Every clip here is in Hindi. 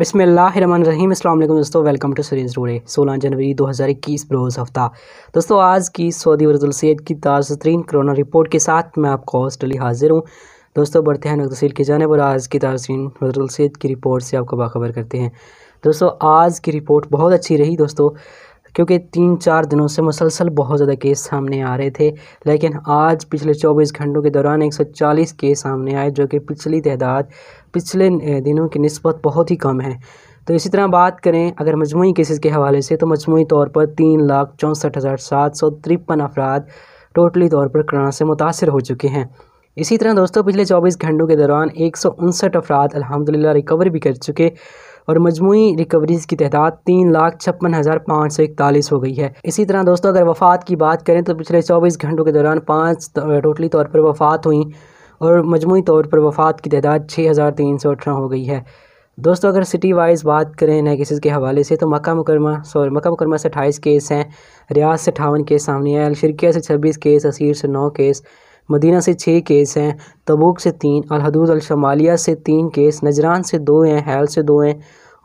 बिसमीम अल्लाम दोस्तों वेलकम टू सरीन टूडे 16 जनवरी 2021 बरोज़ हफ्ता दोस्तों आज की सऊदी वरजुलसैद की ताज़ तरीन कोरोना रिपोर्ट के साथ मैं आपको हॉस्टली हाजिर हूँ दोस्तों बढ़ते हैं नकदसील की जानब और आज की ताज़ तरीन वरजुलसैद की रिपोर्ट से आपको बाखबर करते हैं दोस्तों आज की रिपोर्ट बहुत अच्छी रही दोस्तों क्योंकि तीन चार दिनों से मुसलसल बहुत ज़्यादा केस सामने आ रहे थे लेकिन आज पिछले 24 घंटों के दौरान 140 केस सामने आए जो कि पिछली तदाद पिछले दिनों की नस्बत बहुत ही कम है तो इसी तरह बात करें अगर मजमू केसेस के हवाले से तो मजमू तौर पर तीन लाख चौंसठ हज़ार सात सौ तिरपन अफराद टोटली तौर पर कोरोना से मुतासर हो चुके हैं इसी तरह दोस्तों पिछले 24 घंटों के दौरान एक सौ उनसठ अफराद अलहमदिल्ला रिकवर भी कर चुके और मजमू रिकवरीज़ की तदाद तीन लाख छप्पन हज़ार पाँच सौ इकतालीस हो गई है इसी तरह दोस्तों अगर वफात की बात करें तो पिछले चौबीस घंटों के दौरान पाँच टोटली तौर पर वफात हुई और मजमू तौर पर वफात की तदाद छः हज़ार तीन सौ अठारह हो गई है दोस्तों अगर सिटी वाइज बात करें नए केसेस के हवाले से तो मक्का मुकरमा सॉरी मक्का मुकरमा से अट्ठाईस केस हैं रियाज से अठावन केस सामने आए अलशरकिया से छब्बीस केस असीर से नौ केस मदीना से छः केस हैं तबूक से तीन अलहदूद अलशमालिया से तीन केस नजरान से दो हैं हैल से दो हैं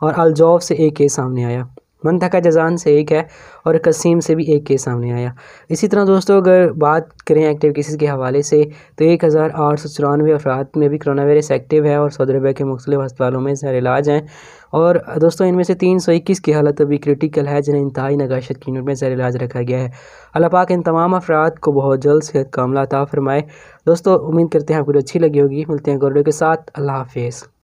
और अलजौफ से एक केस सामने आया मनता का जजान से एक है और कसीम से भी एक केस सामने आया इसी तरह दोस्तों अगर बात करें एक्टिव केसेस के हवाले से तो एक हज़ार आठ सौ चौरानवे अफराद में भी करोना वायरस एक्टिव है और सऊदी अरबिया के मुख्तलिफ अस्पतालों में सर इलाज हैं और दोस्तों इनमें से तीन सौ इक्कीस की हालत अभी क्रिटिकल है जिन्हें इंतहाई नगाशत की में सर इलाज रखा गया है अल्लाह पाक इन तमाम अफराद को बहुत जल्द सेहत कामला फरमाए दोस्तों उम्मीद करते हैं आपको अच्छी लगी होगी मिलते हैं गोरडो के साथ अल्लाह हाफिज़